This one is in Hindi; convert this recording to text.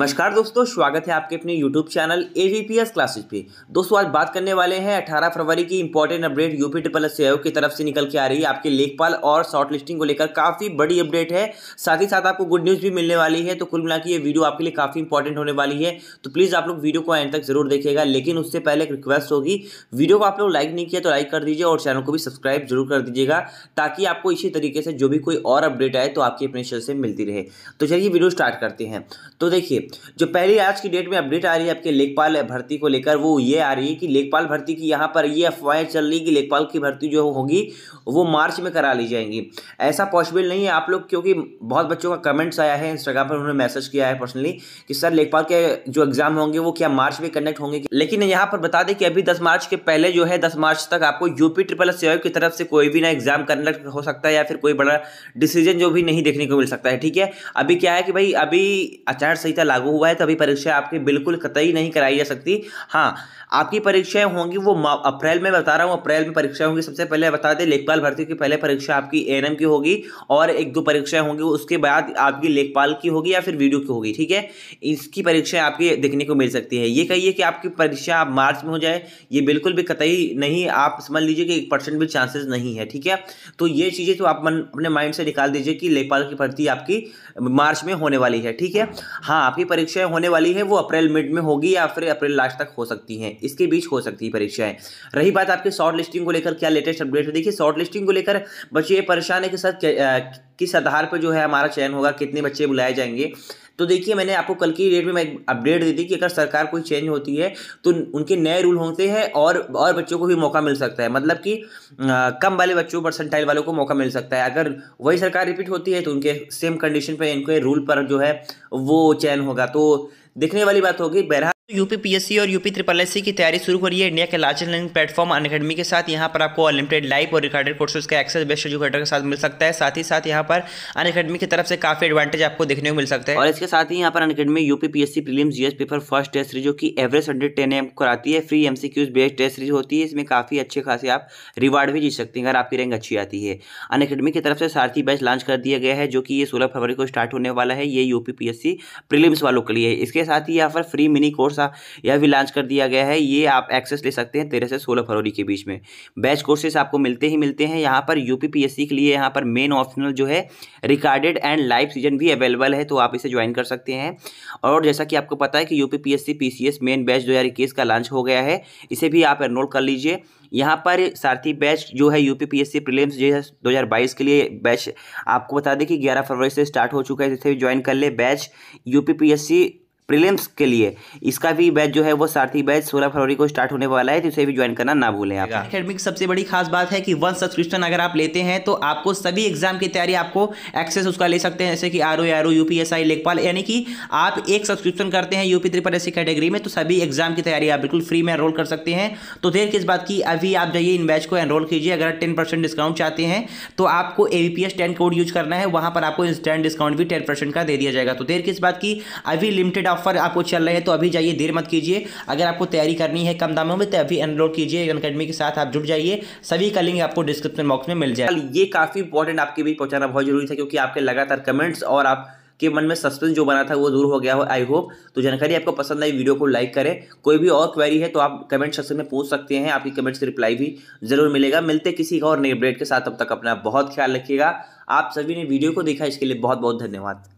नमस्कार दोस्तों स्वागत है आपके अपने YouTube channel A V P S classes पे दोस्तों आज बात करने वाले हैं 18 फरवरी की important update UP triple S की तरफ से निकल के आ रही है आपके लेखपाल और शॉर्ट लिस्टिंग को लेकर काफ़ी बड़ी अपडेट है साथ ही साथ आपको गुड न्यूज़ भी मिलने वाली है तो कुल मिला ये वीडियो आपके लिए काफ़ी इंपॉर्टेंट होने वाली है तो प्लीज़ आप लोग वीडियो को एंड तक जरूर देखिएगा लेकिन उससे पहले एक रिक्वेस्ट होगी वीडियो को आप लोग लाइक नहीं किया तो लाइक कर दीजिए और चैनल को भी सब्सक्राइब जरूर कर दीजिएगा ताकि आपको इसी तरीके से जो भी कोई और अपडेट आए तो आपकी अपने से मिलती रहे तो चलिए वीडियो स्टार्ट करते हैं तो देखिए जो पहली आज की डेट में अपडेट आ रही है आपके लेखपाल भर्ती को लेकर वो ये आ रही है कि लेखपाल भर्ती की यहाँ पर ये अफवाहें चल रही कि लेखपाल की भर्ती जो होगी वो मार्च में करा ली जाएंगी ऐसा पॉसिबल नहीं है आप लोग क्योंकि बहुत बच्चों का कमेंट्स आया है इंस्टाग्राम पर उन्होंने मैसेज किया है पर्सनली कि सर लेखपाल के जो एग्ज़ाम होंगे वो क्या मार्च में कंडक्ट होंगे लेकिन यहाँ पर बता दें कि अभी दस मार्च के पहले जो है दस मार्च तक आपको यूपी ट्रिपल एस की तरफ से कोई भी ना एग्ज़ाम कंडक्ट हो सकता है या फिर कोई बड़ा डिसीजन जो भी नहीं देखने को मिल सकता है ठीक है अभी क्या है कि भाई अभी आचार संहिता लागू हुआ है तो अभी परीक्षा आपकी बिल्कुल कतई नहीं कराई जा सकती हाँ आपकी परीक्षाएं होंगी वो अप्रैल में बता रहा हूँ अप्रैल में परीक्षा होंगी सबसे पहले बता दें लेखपाल भर्ती की पहले परीक्षा आपकी ए की होगी और एक दो परीक्षाएं होंगी उसके बाद आपकी लेखपाल की होगी या फिर वीडियो की होगी ठीक है इसकी परीक्षाएं आपकी देखने को मिल सकती है ये कहिए कि आपकी परीक्षा आप मार्च में हो जाए ये बिल्कुल भी कतई नहीं आप समझ लीजिए कि एक परसेंट भी चांसेस नहीं है ठीक है तो ये चीज़ें तो आप मन अपने माइंड से निकाल दीजिए कि लेखपाल की भर्ती आपकी मार्च में होने वाली है ठीक है हाँ आपकी परीक्षाएं होने वाली है वो अप्रैल मिड में होगी या फिर अप्रैल लास्ट तक हो सकती हैं इसके बीच हो सकती है परीक्षाएं रही बात आपके शॉर्ट लिस्टिंग को लेकर क्या लेटेस्ट अपडेट है देखिए शॉर्ट लिस्टिंग को लेकर बच्चे ये परेशान है कि सर किस आधार पर जो है हमारा चयन होगा कितने बच्चे बुलाए जाएंगे तो देखिए मैंने आपको कल की डेट में मैं अपडेट दी थी कि अगर सरकार कोई चेंज होती है तो उनके नए रूल होते हैं और और बच्चों को भी मौका मिल सकता है मतलब कि आ, कम वाले बच्चों परसेंटाइल वालों को मौका मिल सकता है अगर वही सरकार रिपीट होती है तो उनके सेम कंडीशन पर इनके रूल पर जो है वो चयन होगा तो देखने वाली बात होगी बहरहाल तो यूपी पीएससी और यूपी ट्रिपल एससी की तैयारी शुरू हो रही है इंडिया के largest learning platform Unacademy के साथ यहाँ पर आपको अनलिमिटेड लाइव और रिकॉर्डेड कोर्सेज का एक्सेस बेस्ट एजुकेटर के साथ मिल सकता है साथ ही साथ यहाँ पर अन अकेडमी की तरफ से काफी एडवांटेज आपको देखने को मिल सकता है और इसके साथ ही यहाँ पर Unacademy UP PSC G GS paper first test series जो कि एवरेज हंड्रेड टेन एम कराती है free MCQs best test series होती है इसमें काफी अच्छे खासे आप रिवार्ड भी जीत सकते हैं अगर आपकी रैंक अच्छी आती है अन अकेडमी की तरफ से सारथी बैच लॉन्च कर दिया गया है जो कि ये सोलह फरवरी को स्टार्ट होने वाला है ये यूपी पीएससी प्रीलियम्स वालों के लिए इसके साथ ही यहाँ पर फ्री मिनी कोर्स सा यह भी लॉन्च कर दिया गया है ये आप एक्सेस ले सकते हैं तेरह से सोलह फरवरी के बीच में बैच कोर्सेस आपको मिलते ही मिलते हैं यहाँ पर यू के लिए यहाँ पर मेन ऑप्शनल जो है रिकॉर्डेड एंड लाइव सीजन भी अवेलेबल है तो आप इसे ज्वाइन कर सकते हैं और जैसा कि आपको पता है कि यू पी मेन बैच दो का लॉन्च हो गया है इसे भी आप एनरोल कर लीजिए यहाँ पर सारथी बैच जो है U P P S C prelims जो है 2022 के लिए बैच आपको बता दें कि 11 फरवरी से स्टार्ट हो चुका है इसे ज्वाइन कर ले batch U P P S C prelims के लिए इसका भी बैच जो है वो सारथी बैच 16 फरवरी को स्टार्ट होने वाला है तो इसे भी ज्वाइन करना ना भूलें आप एकेडमिक सबसे बड़ी खास बात है कि वन सब्सक्रिप्शन अगर आप लेते हैं तो आपको सभी एग्जाम की तैयारी आपको एक्सेस उसका ले सकते हैं जैसे कि आर ओ आर ओ लेखपाल यानी कि आप एक सब्सक्रिप्शन करते हैं यूपी त्रिपल एस कैटेगरी में तो सभी एग्जाम की तैयारी आप बिल्कुल फ्री में एनरोल कर सकते हैं तो देर किस बात की अभी आप जाइए इन बैच को एनरोल कीजिए अगर टेन परसेंट डिस्काउंट चाहते हैं तो आपको A V P S ten code use करना है वहाँ पर आपको इंस्टेंट डिस्काउंट भी टेन परसेंट का दे दिया जाएगा तो देर किस बात की अभी लिमिटेड ऑफर आपको चल रहे हैं तो अभी जाइए देर मत कीजिए अगर आपको तैयारी करनी है कम दामों में तो अभी एनरोल कीजिए अकेडमी के साथ आप जुड़ जाइए सभी का लिंक आपको डिस्क्रिप्शन बॉक्स में मिल जाए ये काफ़ी इंपॉर्टेंट आपके बीच पहुंचाना बहुत जरूरी था क्योंकि आपके लगातार कमेंट्स और आप के मन में सस्पेंस जो बना था वो दूर हो गया हो आई होप तो जानकारी आपको पसंद आई वीडियो को लाइक करें कोई भी और क्वेरी है तो आप कमेंट सेक्शन में पूछ सकते हैं आपकी कमेंट्स की रिप्लाई भी जरूर मिलेगा मिलते किसी का और नए अपडेट के साथ अब तक अपना बहुत ख्याल रखिएगा आप सभी ने वीडियो को देखा इसके लिए बहुत बहुत धन्यवाद